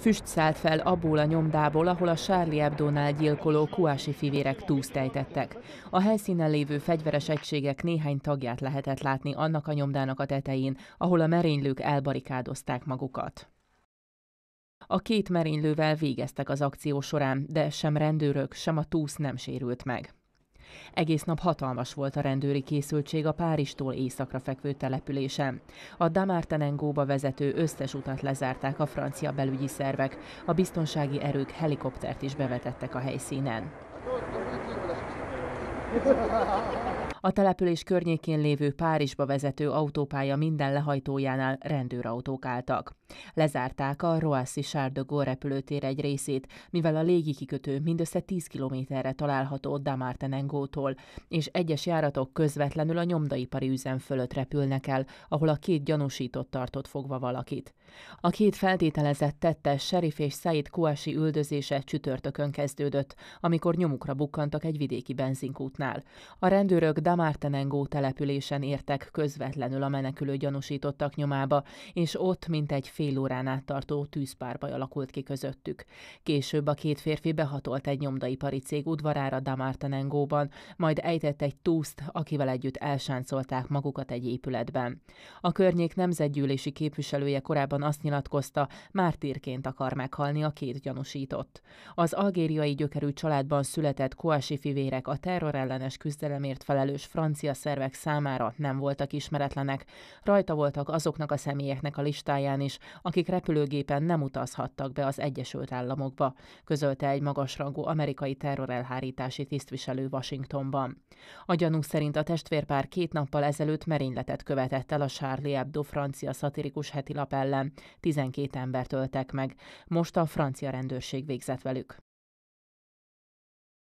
Füst szállt fel abból a nyomdából, ahol a Charlie Hebdo-nál gyilkoló kuási fivérek túsztejtettek. A helyszínen lévő fegyveres egységek néhány tagját lehetett látni annak a nyomdának a tetején, ahol a merénylők elbarikádozták magukat. A két merénylővel végeztek az akció során, de sem rendőrök, sem a túsz nem sérült meg. Egész nap hatalmas volt a rendőri készültség a Páristól északra fekvő településen. A Damartenengóba vezető összes utat lezárták a francia belügyi szervek, a biztonsági erők helikoptert is bevetettek a helyszínen. A település környékén lévő Párizsba vezető autópálya minden lehajtójánál rendőrautók álltak. Lezárták a Roissy Charles de Gaulle repülőtér egy részét, mivel a légikikötő mindössze 10 kilométerre található Damartenengótól, és egyes járatok közvetlenül a nyomdaipari üzem fölött repülnek el, ahol a két gyanúsított tartott fogva valakit. A két feltételezett tettes Serif és Said Kuasi üldözése csütörtökön kezdődött, amikor nyomukra bukkantak egy vidéki benzinkútnál. A rendőrök Damártenengó településen értek közvetlenül a menekülő gyanúsítottak nyomába, és ott mintegy fél órán át tartó tűzpárbaj alakult ki közöttük. Később a két férfi behatolt egy nyomdaipari cég udvarára Damártenengóban, majd ejtett egy túszt, akivel együtt elsáncolták magukat egy épületben. A környék nemzetgyűlési képviselője korábban azt nyilatkozta, mártírként akar meghalni a két gyanúsított. Az algériai gyökerű családban született koasi fivérek a terrorellenes küzdelemért felelős jelentős francia szervek számára nem voltak ismeretlenek. Rajta voltak azoknak a személyeknek a listáján is, akik repülőgépen nem utazhattak be az Egyesült Államokba, közölte egy magasrangú amerikai terrorelhárítási tisztviselő Washingtonban. A gyanú szerint a testvérpár két nappal ezelőtt merényletet követett el a Charlie Hebdo francia szatirikus hetilap ellen. 12 embert öltek meg. Most a francia rendőrség végzett velük.